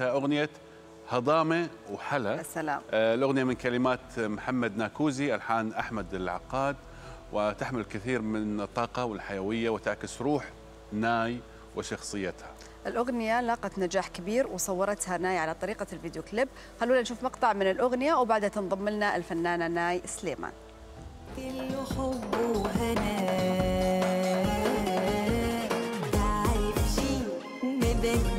أغنية هضامة وحلا السلام آه، الأغنية من كلمات محمد ناكوزي ألحان أحمد العقاد وتحمل الكثير من الطاقة والحيوية وتعكس روح ناي وشخصيتها الأغنية لاقت نجاح كبير وصورتها ناي على طريقة الفيديو كليب خلونا نشوف مقطع من الأغنية وبعدها تنضم لنا الفنانة ناي سليمان كله حب وهنا عايشين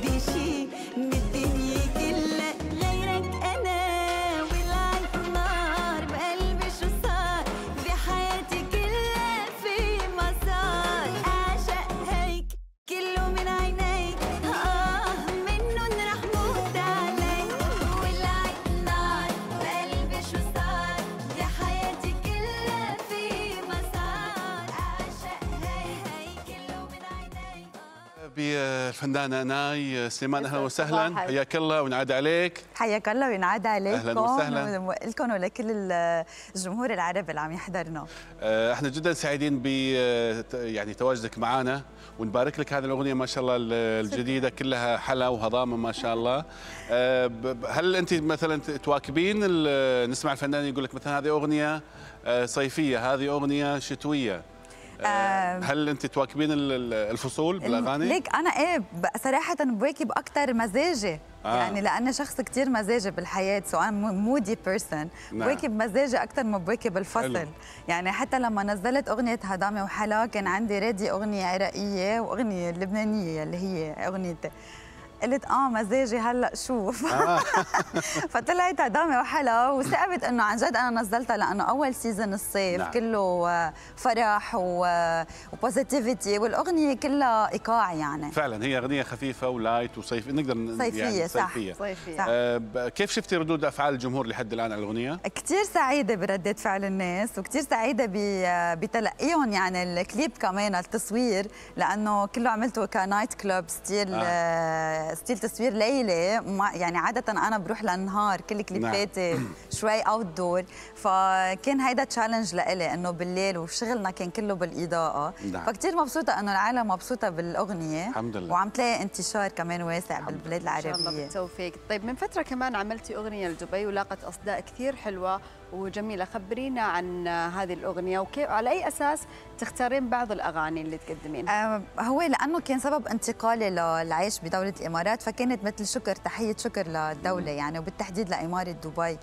بالفنانه آه، ناي آه، سليمان اهلا وسهلا حياك الله وينعاد عليك حياك الله وينعاد عليك اهلا وسهلا نعم، لكم ولكل الجمهور العربي اللي عم يحضرنا آه، احنا جدا سعيدين ب يعني تواجدك معنا ونبارك لك هذه الاغنيه ما شاء الله الجديده كلها حلا وهضامه ما شاء الله هل انت مثلا تواكبين نسمع الفنان يقول لك مثلا هذه اغنيه صيفيه هذه اغنيه شتويه آه هل انت تواكبين الفصول بالاغاني؟ ليك انا ايه صراحه بواكب اكثر مزاجي آه. يعني لاني شخص كثير مزاجي بالحياه سو ام مودي بيرسون بواكب مزاجي اكثر ما بواكب الفصل يعني حتى لما نزلت اغنيه هضامه وحلا كان عندي رادي اغنيه عراقيه واغنيه لبنانيه اللي هي اغنيه قلت اه مزاجي هلا شوف آه. فطلعت عدامي وحلا وثقبت انه عن جد انا نزلتها لانه اول سيزون الصيف نعم. كله آه، فرح وبوزيتيفيتي آه، والاغنيه كلها ايقاع يعني فعلا هي اغنيه خفيفه ولايت وصيف نقدر صيفيه يعني صيفيه, صح. صيفية. صح. آه كيف شفتي ردود افعال الجمهور لحد الان على الاغنيه؟ كثير سعيده بردات فعل الناس وكثير سعيده بتلقيهم يعني الكليب كمان التصوير لانه كله عملته كنايت كلوب ستيل آه. ستيل تصوير ليلى يعني عاده انا بروح للنهار كل نعم. كليباتي شوي اوت دور فكان هيدا تشالنج لإلي انه بالليل وشغلنا كان كله بالاضاءه نعم. فكتير مبسوطه انه العالم مبسوطه بالاغنيه الحمد لله وعم تلاقي انتشار كمان واسع بالبلاد العربيه ان شاء الله بالتوفيق طيب من فتره كمان عملتي اغنيه لدبي ولاقت اصداء كثير حلوه وجميلة خبرينا عن هذه الأغنية وكيف على أي أساس تختارين بعض الأغاني اللي تقدمين أه هو لأنه كان سبب انتقالي للعيش بدولة الإمارات فكانت مثل شكر تحية شكر للدولة يعني وبالتحديد لإمارة دبي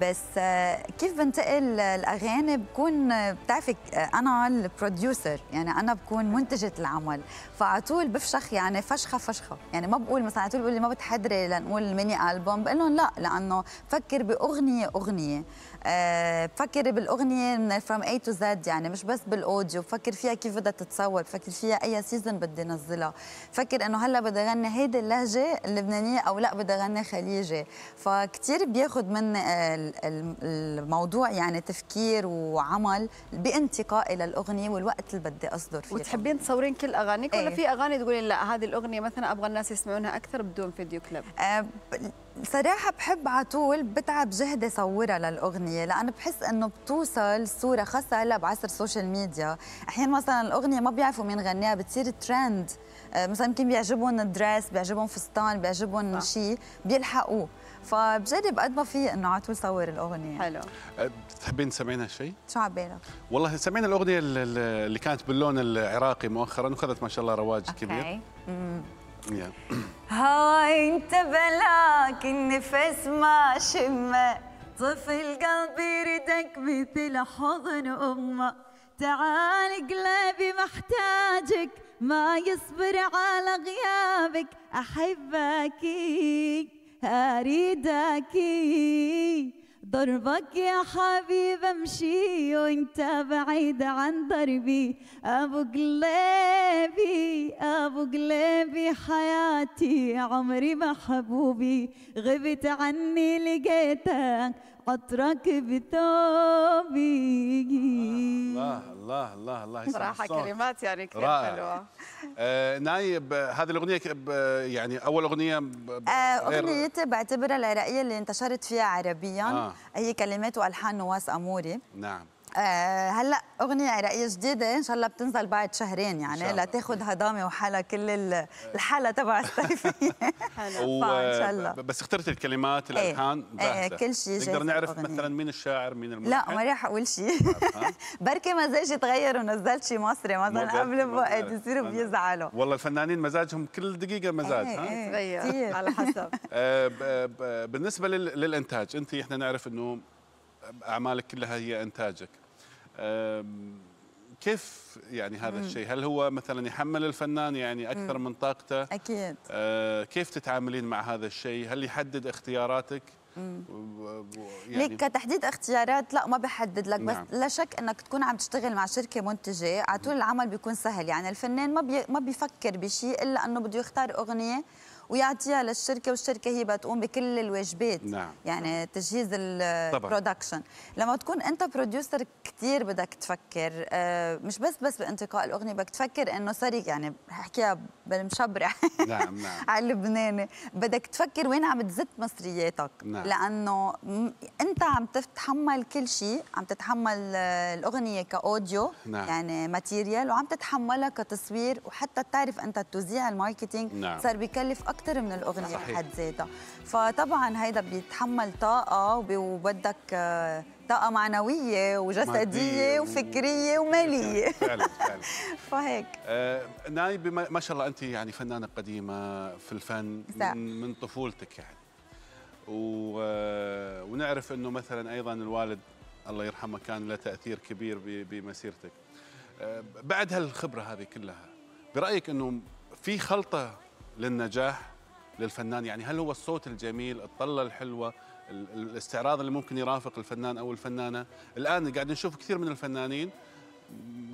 بس آه، كيف بنتقل الأغاني بكون آه، بتعرفي آه، أنا البروديوسر يعني أنا بكون منتجة العمل فعلى طول بفشخ يعني فشخة فشخة يعني ما بقول مثلا على طول بقول لي ما بتحضري لنقول ميني ألبوم بقول لهم لا لأنه فكر بأغنية أغنية آه، بفكر بالاغنيه من فروم اي تو زد يعني مش بس بالاوديو بفكر فيها كيف بدها تتصور بفكر فيها اي سيزون بدي نزلها بفكر انه هلا بدي اغني هيدي اللهجه اللبنانيه او لا بدي اغني خليجي فكتير بياخذ مني آه، الموضوع يعني تفكير وعمل بانتقائي للاغنيه والوقت اللي بدي اصدر فيه وتحبين تصورين كل اغانيك ولا إيه. في اغاني تقولين لا هذه الاغنيه مثلا ابغى الناس يسمعونها اكثر بدون فيديو كليب أه صراحة بحب عطول بتعب جهدي صورها للأغنية لأنه بحس إنه بتوصل صورة خاصة هلا بعصر السوشيال ميديا، أحيانا مثلا الأغنية ما بيعرفوا مين غناها بتصير ترند، آه، مثلا يمكن بيعجبهم الدريس، بيعجبهم فستان، بيعجبهم شيء بيلحقوه، فبجرب قد ما في إنه على طول صور الأغنية. حلو. بتحبين أه، تسمعينها شيء؟ شو على والله سمعنا الأغنية اللي كانت باللون العراقي مؤخرا واخذت ما شاء الله رواج أوكي. كبير. أوكي. هاي انت بلاك النفس ما شمه طفل قلبي يردك مثل حضن امه تعال قلبي محتاجك ما يصبر على غيابك احبك اريدك ضربك يا حبيب امشي وانت بعيد عن ضربي ابو قلبي ابو قلبي حياتي عمري محبوبي غبت عني لقيتك عطرك بثوبي الله الله الله صراحه كلمات يعني كثير حلوه آه نايب هذه الاغنيه يعني اول اغنيه آه اغنيتي بعتبرها العراقيه اللي انتشرت فيها عربيا آه. هي كلمات والحان نواس اموري نعم آه، هلا اغنيه عراقيه جديده ان شاء الله بتنزل بعد شهرين يعني لتاخذ هضامه وحلا كل الحلا تبع الصيفيه ان شاء الله بس اخترت الكلمات الالحان ايه, إيه،, ايه كل شيء نقدر نعرف أغنية. مثلا مين الشاعر مين الملحن لا ما راح اقول شيء بركي مزاجي تغير ونزلت شيء مصري مثلا قبل بوقت يصيروا بيزعلوا والله الفنانين مزاجهم كل دقيقه مزاج ايه ها إيه، تغير على حسب آه، بالنسبه للانتاج انت احنا نعرف انه اعمالك كلها هي انتاجك كيف يعني هذا الشيء هل هو مثلا يحمل الفنان يعني اكثر من طاقته اكيد أه، كيف تتعاملين مع هذا الشيء هل يحدد اختياراتك يعني ليك كتحديد اختيارات لا ما بحدد لك نعم. بس لا شك انك تكون عم تشتغل مع شركه منتجه على طول العمل بيكون سهل يعني الفنان ما بي ما بيفكر بشيء الا انه بده يختار اغنيه ويعطيها للشركه والشركه هي بتقوم بكل الواجبات نعم. يعني تجهيز البرودكشن لما تكون انت بروديوسر كثير بدك تفكر آه، مش بس بس بانتقاء الاغنيه بدك تفكر انه سوري يعني حكيها بالمشبرع نعم نعم على اللبناني بدك تفكر وين عم تزت مصرياتك نعم. لانه انت عم تتحمل كل شيء عم تتحمل آه، الاغنيه كاوديو نعم. يعني ماتيريال وعم تتحملها كتصوير وحتى تعرف انت توزيع الماركتينج نعم. صار بكلف اكثر اكثر من الاغنيه بحد ذاتها فطبعا هيدا بيتحمل طاقه وبدك آه، طاقه معنويه وجسديه وفكريه وماليه فعلا فعلا فهيك آه ناي ما شاء الله انت يعني فنانه قديمه في الفن من, من طفولتك يعني و... آه، ونعرف انه مثلا ايضا الوالد الله يرحمه كان له تاثير كبير بمسيرتك آه، بعد هالخبره هذه كلها برايك انه في خلطه للنجاح للفنان يعني هل هو الصوت الجميل الطلة الحلوة الاستعراض اللي ممكن يرافق الفنان أو الفنانة الآن قاعد نشوف كثير من الفنانين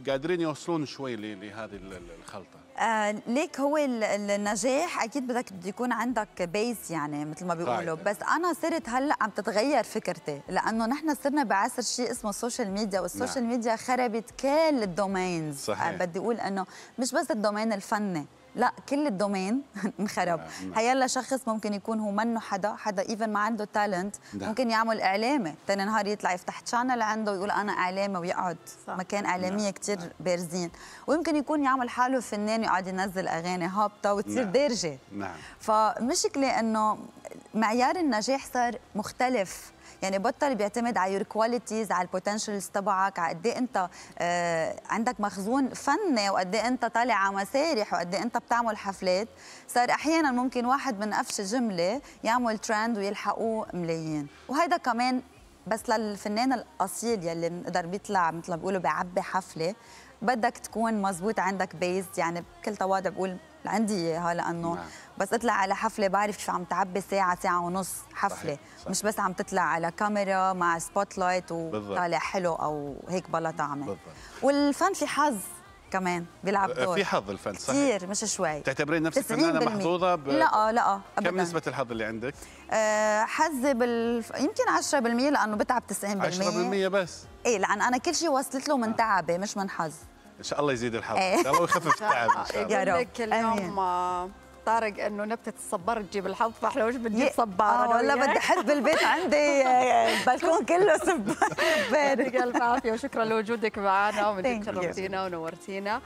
قادرين يوصلون شوي لهذه الخلطه آه ليك هو النجاح اكيد بدك يكون عندك بيس يعني مثل ما بيقولوا طيب. بس انا صرت هلا عم تتغير فكرتي لانه نحن صرنا بعصر شيء اسمه السوشيال ميديا والسوشيال نعم. ميديا خربت كل الدومينز صحيح. آه بدي اقول انه مش بس الدومين الفني لا كل الدومين انخرب هيلا نعم، نعم. شخص ممكن يكون هو منه حدا حدا ايفن ما عنده تالنت نعم. ممكن يعمل اعلامي ثاني نهار يطلع يفتح تشانل عنده ويقول انا اعلامي ويقعد صح. مكان اعلاميه كثير بارزين ويمكن يكون يعمل حاله فنان ويقعد ينزل اغاني هابطه وتصير دارجه نعم فالمشكله انه معيار النجاح صار مختلف يعني بطل بيعتمد على يور كواليتيز على البوتنشلز تبعك على قد إيه انت آه، عندك مخزون فني وقد ايه انت طالع على مسارح وقد ايه انت بتعمل حفلات صار احيانا ممكن واحد من قفش جمله يعمل ترند ويلحقوه ملايين وهيدا كمان بس للفنان الاصيل يلي بنقدر بيطلع مثل ما بيقولوا بيعبي حفله بدك تكون مزبوط عندك بيز يعني بكل تواضع بقول عندي اياها لانه نعم. بس اطلع على حفله بعرف شو عم تعبي ساعه ساعه ونص حفله صحيح. صحيح. مش بس عم تطلع على كاميرا مع سبوت لايت وطالع حلو او هيك بلا طعمه بالضبط. والفن في حظ كمان بيلعب أه، دور في حظ الفن صحيح كثير مش شوي تعتبرين نفسك فنانه محظوظه ب... لا آه، لا آه، أبداً. كم نسبه الحظ اللي عندك؟ أه حظي بال يمكن 10% لانه بتعب 90% 10% بس ايه لان انا كل شيء وصلت له من تعبي مش من حظ ان شاء الله يزيد الحظ ان شاء الله ويخفف التعب ان شاء الله يا رب اليوم طارق انه نبته الصبار تجيب الحظ فاحنا وش آه، بدي صبار انا ولا بدي احد بالبيت عندي آه، البلكون كله صبار يعطيك الف عافيه وشكرا لوجودك معنا ومن شرفتينا ونورتينا